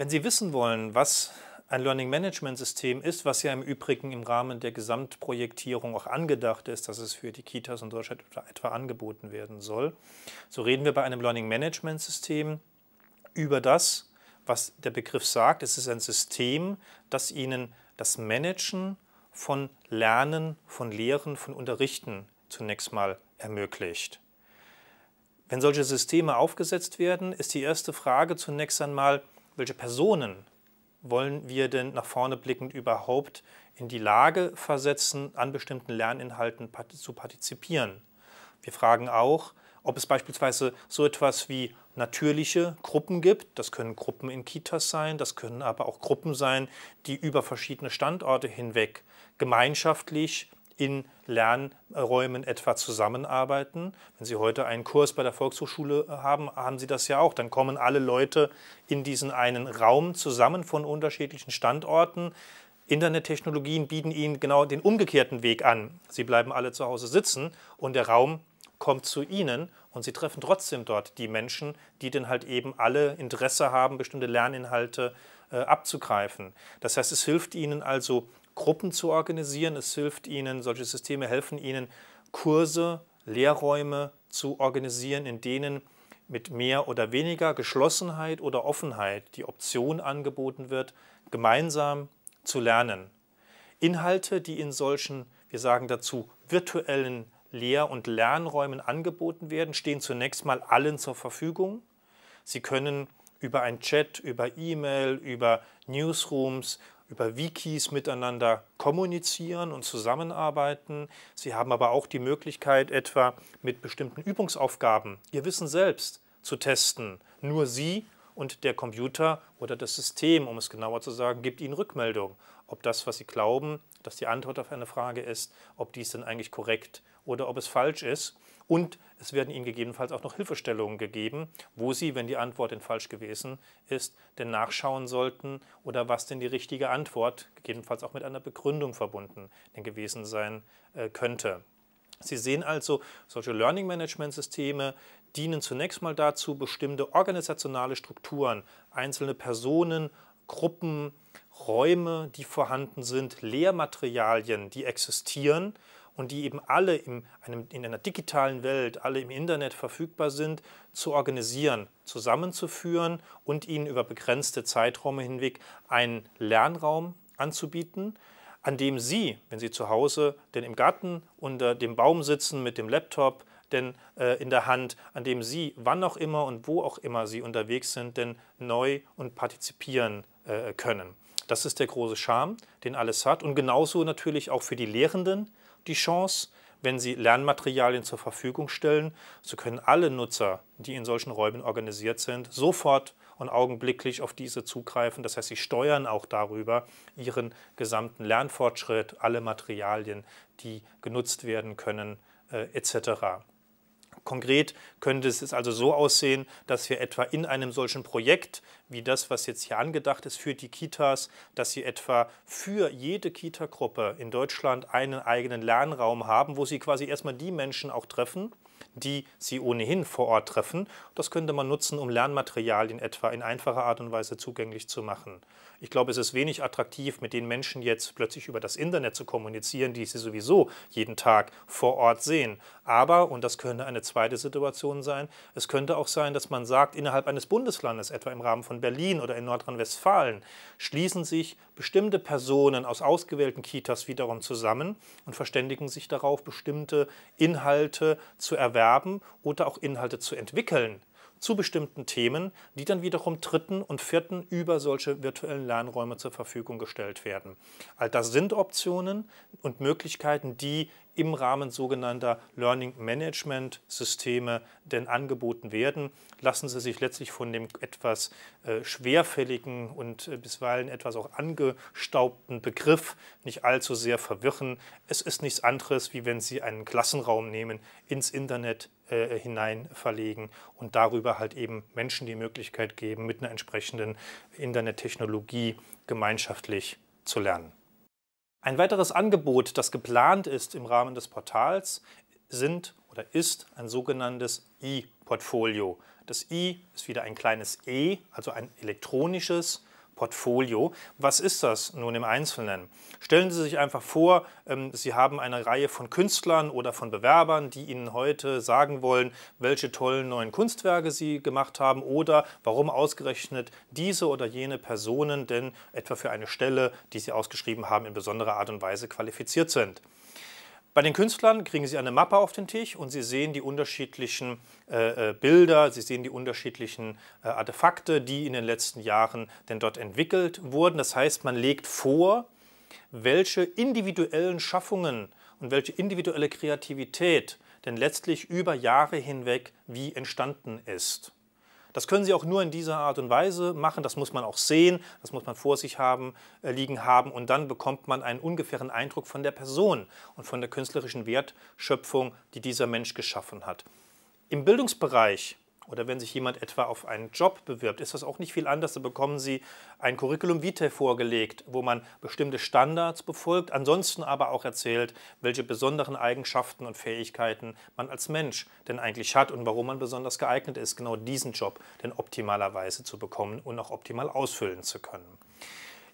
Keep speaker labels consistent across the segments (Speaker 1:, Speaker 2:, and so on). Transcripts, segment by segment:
Speaker 1: Wenn Sie wissen wollen, was ein Learning Management System ist, was ja im Übrigen im Rahmen der Gesamtprojektierung auch angedacht ist, dass es für die Kitas in Deutschland etwa angeboten werden soll. So reden wir bei einem Learning Management System über das, was der Begriff sagt. Es ist ein System, das Ihnen das Managen von Lernen, von Lehren, von Unterrichten zunächst mal ermöglicht. Wenn solche Systeme aufgesetzt werden, ist die erste Frage zunächst einmal, welche Personen wollen wir denn nach vorne blickend überhaupt in die Lage versetzen, an bestimmten Lerninhalten zu partizipieren. Wir fragen auch, ob es beispielsweise so etwas wie natürliche Gruppen gibt. Das können Gruppen in Kitas sein, das können aber auch Gruppen sein, die über verschiedene Standorte hinweg gemeinschaftlich in Lernräumen etwa zusammenarbeiten. Wenn Sie heute einen Kurs bei der Volkshochschule äh, haben, haben Sie das ja auch. Dann kommen alle Leute in diesen einen Raum zusammen von unterschiedlichen Standorten. Internettechnologien bieten Ihnen genau den umgekehrten Weg an. Sie bleiben alle zu Hause sitzen und der Raum kommt zu Ihnen und Sie treffen trotzdem dort die Menschen, die dann halt eben alle Interesse haben, bestimmte Lerninhalte äh, abzugreifen. Das heißt, es hilft Ihnen also Gruppen zu organisieren. Es hilft ihnen, solche Systeme helfen ihnen, Kurse, Lehrräume zu organisieren, in denen mit mehr oder weniger Geschlossenheit oder Offenheit die Option angeboten wird, gemeinsam zu lernen. Inhalte, die in solchen, wir sagen dazu, virtuellen Lehr- und Lernräumen angeboten werden, stehen zunächst mal allen zur Verfügung. Sie können über einen Chat, über E-Mail, über Newsrooms über Wikis miteinander kommunizieren und zusammenarbeiten. Sie haben aber auch die Möglichkeit, etwa mit bestimmten Übungsaufgaben ihr Wissen selbst zu testen. Nur Sie und der Computer oder das System, um es genauer zu sagen, gibt Ihnen Rückmeldung, ob das, was Sie glauben, dass die Antwort auf eine Frage ist, ob dies denn eigentlich korrekt oder ob es falsch ist. Und es werden Ihnen gegebenenfalls auch noch Hilfestellungen gegeben, wo Sie, wenn die Antwort denn falsch gewesen ist, denn nachschauen sollten oder was denn die richtige Antwort, gegebenenfalls auch mit einer Begründung verbunden, denn gewesen sein äh, könnte. Sie sehen also, solche Learning Management Systeme dienen zunächst mal dazu, bestimmte organisationale Strukturen, einzelne Personen, Gruppen, Räume, die vorhanden sind, Lehrmaterialien, die existieren, und die eben alle in, einem, in einer digitalen Welt, alle im Internet verfügbar sind, zu organisieren, zusammenzuführen und ihnen über begrenzte Zeiträume hinweg einen Lernraum anzubieten, an dem Sie, wenn Sie zu Hause denn im Garten unter dem Baum sitzen mit dem Laptop, denn äh, in der Hand, an dem Sie, wann auch immer und wo auch immer Sie unterwegs sind, denn neu und partizipieren äh, können. Das ist der große Charme, den alles hat und genauso natürlich auch für die Lehrenden, die Chance, wenn Sie Lernmaterialien zur Verfügung stellen, so können alle Nutzer, die in solchen Räumen organisiert sind, sofort und augenblicklich auf diese zugreifen. Das heißt, sie steuern auch darüber ihren gesamten Lernfortschritt, alle Materialien, die genutzt werden können, äh, etc. Konkret könnte es also so aussehen, dass wir etwa in einem solchen Projekt, wie das, was jetzt hier angedacht ist für die Kitas, dass sie etwa für jede Kitagruppe in Deutschland einen eigenen Lernraum haben, wo sie quasi erstmal die Menschen auch treffen, die Sie ohnehin vor Ort treffen. Das könnte man nutzen, um Lernmaterialien etwa in einfacher Art und Weise zugänglich zu machen. Ich glaube, es ist wenig attraktiv, mit den Menschen jetzt plötzlich über das Internet zu kommunizieren, die Sie sowieso jeden Tag vor Ort sehen. Aber, und das könnte eine zweite Situation sein, es könnte auch sein, dass man sagt, innerhalb eines Bundeslandes, etwa im Rahmen von Berlin oder in Nordrhein-Westfalen, schließen sich bestimmte Personen aus ausgewählten Kitas wiederum zusammen und verständigen sich darauf, bestimmte Inhalte zu erwerben bewerben oder auch Inhalte zu entwickeln, zu bestimmten Themen, die dann wiederum Dritten und Vierten über solche virtuellen Lernräume zur Verfügung gestellt werden. All das sind Optionen und Möglichkeiten, die im Rahmen sogenannter Learning Management Systeme denn angeboten werden, lassen sie sich letztlich von dem etwas äh, schwerfälligen und äh, bisweilen etwas auch angestaubten Begriff nicht allzu sehr verwirren. Es ist nichts anderes, wie wenn Sie einen Klassenraum nehmen, ins Internet äh, hinein verlegen und darüber halt eben Menschen die Möglichkeit geben, mit einer entsprechenden Internettechnologie gemeinschaftlich zu lernen. Ein weiteres Angebot, das geplant ist im Rahmen des Portals, sind oder ist ein sogenanntes E-Portfolio. Das I e ist wieder ein kleines E, also ein elektronisches Portfolio. Was ist das nun im Einzelnen? Stellen Sie sich einfach vor, ähm, Sie haben eine Reihe von Künstlern oder von Bewerbern, die Ihnen heute sagen wollen, welche tollen neuen Kunstwerke Sie gemacht haben oder warum ausgerechnet diese oder jene Personen denn etwa für eine Stelle, die Sie ausgeschrieben haben, in besonderer Art und Weise qualifiziert sind. Bei den Künstlern kriegen Sie eine Mappe auf den Tisch und Sie sehen die unterschiedlichen äh, äh, Bilder, Sie sehen die unterschiedlichen äh, Artefakte, die in den letzten Jahren denn dort entwickelt wurden. Das heißt, man legt vor, welche individuellen Schaffungen und welche individuelle Kreativität denn letztlich über Jahre hinweg wie entstanden ist. Das können Sie auch nur in dieser Art und Weise machen. Das muss man auch sehen, das muss man vor sich haben, äh, liegen haben und dann bekommt man einen ungefähren Eindruck von der Person und von der künstlerischen Wertschöpfung, die dieser Mensch geschaffen hat. Im Bildungsbereich oder wenn sich jemand etwa auf einen Job bewirbt, ist das auch nicht viel anders. Da bekommen Sie ein Curriculum vitae vorgelegt, wo man bestimmte Standards befolgt, ansonsten aber auch erzählt, welche besonderen Eigenschaften und Fähigkeiten man als Mensch denn eigentlich hat und warum man besonders geeignet ist, genau diesen Job denn optimalerweise zu bekommen und auch optimal ausfüllen zu können.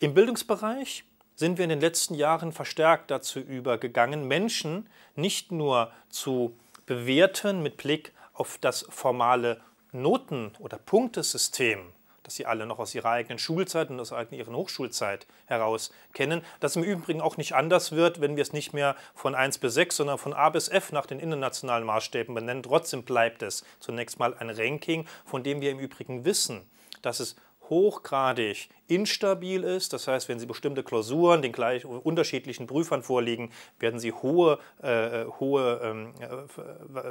Speaker 1: Im Bildungsbereich sind wir in den letzten Jahren verstärkt dazu übergegangen, Menschen nicht nur zu bewerten mit Blick auf das formale Noten- oder Punktesystem, das Sie alle noch aus Ihrer eigenen Schulzeit und aus Ihrer Hochschulzeit heraus kennen, das im Übrigen auch nicht anders wird, wenn wir es nicht mehr von 1 bis 6, sondern von A bis F nach den internationalen Maßstäben benennen. Trotzdem bleibt es zunächst mal ein Ranking, von dem wir im Übrigen wissen, dass es hochgradig instabil ist. Das heißt, wenn Sie bestimmte Klausuren den gleich unterschiedlichen Prüfern vorlegen, werden Sie hohe, äh, hohe ähm, äh,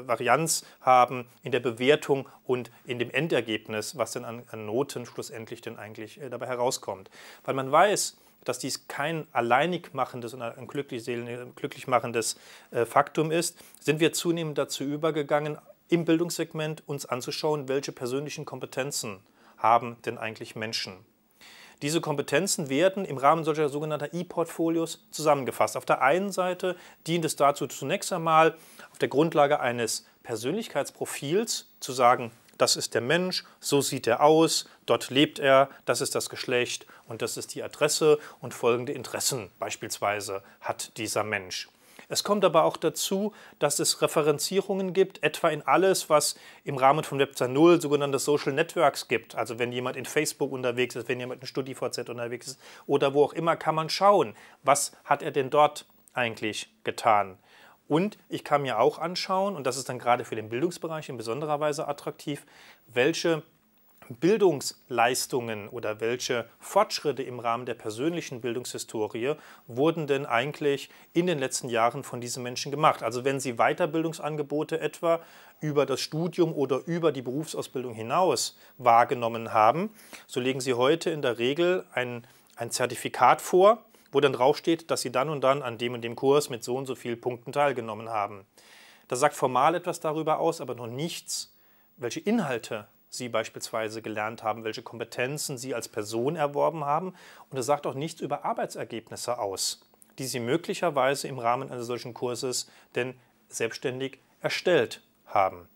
Speaker 1: Varianz haben in der Bewertung und in dem Endergebnis, was denn an, an Noten schlussendlich denn eigentlich äh, dabei herauskommt. Weil man weiß, dass dies kein alleinig machendes und ein glücklich, glücklich machendes äh, Faktum ist, sind wir zunehmend dazu übergegangen, im Bildungssegment uns anzuschauen, welche persönlichen Kompetenzen äh, haben denn eigentlich Menschen? Diese Kompetenzen werden im Rahmen solcher sogenannter E-Portfolios zusammengefasst. Auf der einen Seite dient es dazu zunächst einmal auf der Grundlage eines Persönlichkeitsprofils zu sagen, das ist der Mensch, so sieht er aus, dort lebt er, das ist das Geschlecht und das ist die Adresse und folgende Interessen beispielsweise hat dieser Mensch. Es kommt aber auch dazu, dass es Referenzierungen gibt, etwa in alles, was im Rahmen von Web 2.0 sogenannte Social Networks gibt. Also wenn jemand in Facebook unterwegs ist, wenn jemand in StudiVZ unterwegs ist oder wo auch immer, kann man schauen, was hat er denn dort eigentlich getan. Und ich kann mir auch anschauen, und das ist dann gerade für den Bildungsbereich in besonderer Weise attraktiv, welche Bildungsleistungen oder welche Fortschritte im Rahmen der persönlichen Bildungshistorie wurden denn eigentlich in den letzten Jahren von diesen Menschen gemacht? Also wenn Sie Weiterbildungsangebote etwa über das Studium oder über die Berufsausbildung hinaus wahrgenommen haben, so legen Sie heute in der Regel ein, ein Zertifikat vor, wo dann draufsteht, dass Sie dann und dann an dem und dem Kurs mit so und so vielen Punkten teilgenommen haben. Das sagt formal etwas darüber aus, aber noch nichts, welche Inhalte Sie beispielsweise gelernt haben, welche Kompetenzen Sie als Person erworben haben. Und es sagt auch nichts über Arbeitsergebnisse aus, die Sie möglicherweise im Rahmen eines solchen Kurses denn selbstständig erstellt haben.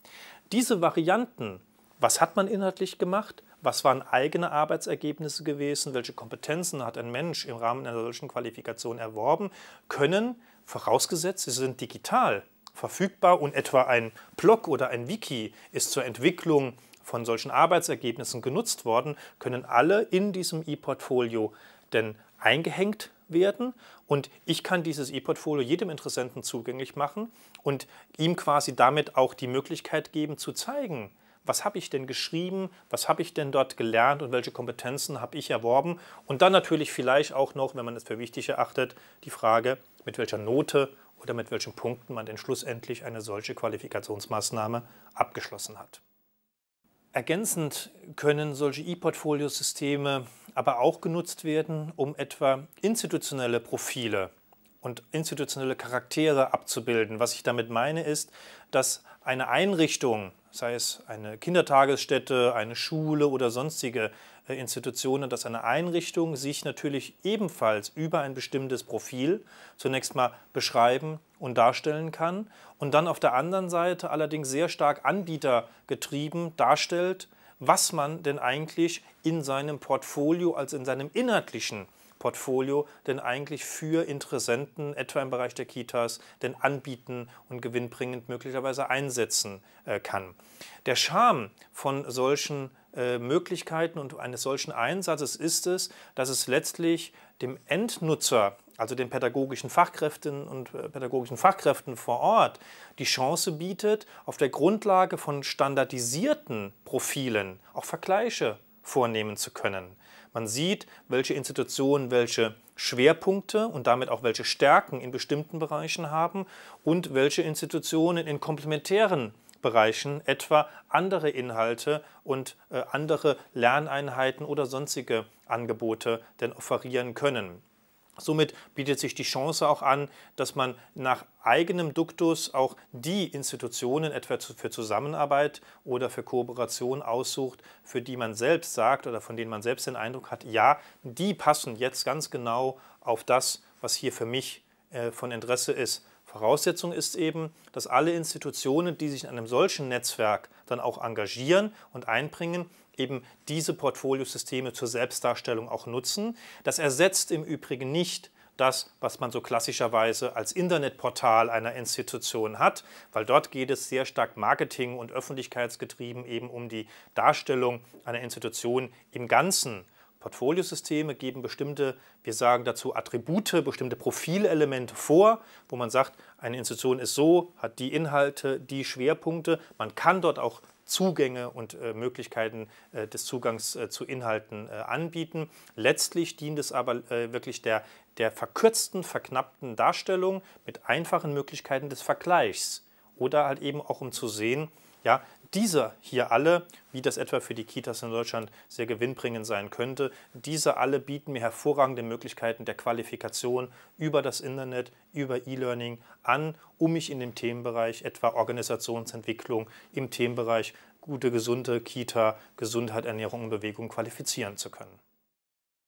Speaker 1: Diese Varianten, was hat man inhaltlich gemacht? Was waren eigene Arbeitsergebnisse gewesen? Welche Kompetenzen hat ein Mensch im Rahmen einer solchen Qualifikation erworben? Können, vorausgesetzt, sie sind digital verfügbar und etwa ein Blog oder ein Wiki ist zur Entwicklung von solchen Arbeitsergebnissen genutzt worden, können alle in diesem E-Portfolio denn eingehängt werden und ich kann dieses E-Portfolio jedem Interessenten zugänglich machen und ihm quasi damit auch die Möglichkeit geben zu zeigen, was habe ich denn geschrieben, was habe ich denn dort gelernt und welche Kompetenzen habe ich erworben und dann natürlich vielleicht auch noch, wenn man es für wichtig erachtet, die Frage, mit welcher Note oder mit welchen Punkten man denn schlussendlich eine solche Qualifikationsmaßnahme abgeschlossen hat. Ergänzend können solche E-Portfolio-Systeme aber auch genutzt werden, um etwa institutionelle Profile und institutionelle Charaktere abzubilden. Was ich damit meine ist, dass eine Einrichtung, sei es eine Kindertagesstätte, eine Schule oder sonstige äh, Institutionen, dass eine Einrichtung sich natürlich ebenfalls über ein bestimmtes Profil zunächst mal beschreiben und darstellen kann und dann auf der anderen Seite allerdings sehr stark anbietergetrieben darstellt, was man denn eigentlich in seinem Portfolio, also in seinem inhaltlichen Portfolio, denn eigentlich für Interessenten, etwa im Bereich der Kitas, denn anbieten und gewinnbringend möglicherweise einsetzen äh, kann. Der Charme von solchen äh, Möglichkeiten und eines solchen Einsatzes ist es, dass es letztlich dem Endnutzer also den pädagogischen Fachkräften und äh, pädagogischen Fachkräften vor Ort, die Chance bietet, auf der Grundlage von standardisierten Profilen auch Vergleiche vornehmen zu können. Man sieht, welche Institutionen welche Schwerpunkte und damit auch welche Stärken in bestimmten Bereichen haben und welche Institutionen in komplementären Bereichen etwa andere Inhalte und äh, andere Lerneinheiten oder sonstige Angebote denn offerieren können. Somit bietet sich die Chance auch an, dass man nach eigenem Duktus auch die Institutionen etwa für Zusammenarbeit oder für Kooperation aussucht, für die man selbst sagt oder von denen man selbst den Eindruck hat, ja, die passen jetzt ganz genau auf das, was hier für mich äh, von Interesse ist. Voraussetzung ist eben, dass alle Institutionen, die sich in einem solchen Netzwerk dann auch engagieren und einbringen, eben diese Portfoliosysteme zur Selbstdarstellung auch nutzen. Das ersetzt im Übrigen nicht das, was man so klassischerweise als Internetportal einer Institution hat, weil dort geht es sehr stark marketing- und öffentlichkeitsgetrieben eben um die Darstellung einer Institution im Ganzen. Portfoliosysteme geben bestimmte, wir sagen dazu Attribute, bestimmte Profilelemente vor, wo man sagt, eine Institution ist so, hat die Inhalte, die Schwerpunkte. Man kann dort auch Zugänge und äh, Möglichkeiten äh, des Zugangs äh, zu Inhalten äh, anbieten. Letztlich dient es aber äh, wirklich der, der verkürzten, verknappten Darstellung mit einfachen Möglichkeiten des Vergleichs oder halt eben auch um zu sehen, ja, dieser hier alle, wie das etwa für die Kitas in Deutschland sehr gewinnbringend sein könnte, diese alle bieten mir hervorragende Möglichkeiten der Qualifikation über das Internet, über E-Learning an, um mich in dem Themenbereich etwa Organisationsentwicklung, im Themenbereich gute, gesunde Kita, Gesundheit, Ernährung und Bewegung qualifizieren zu können.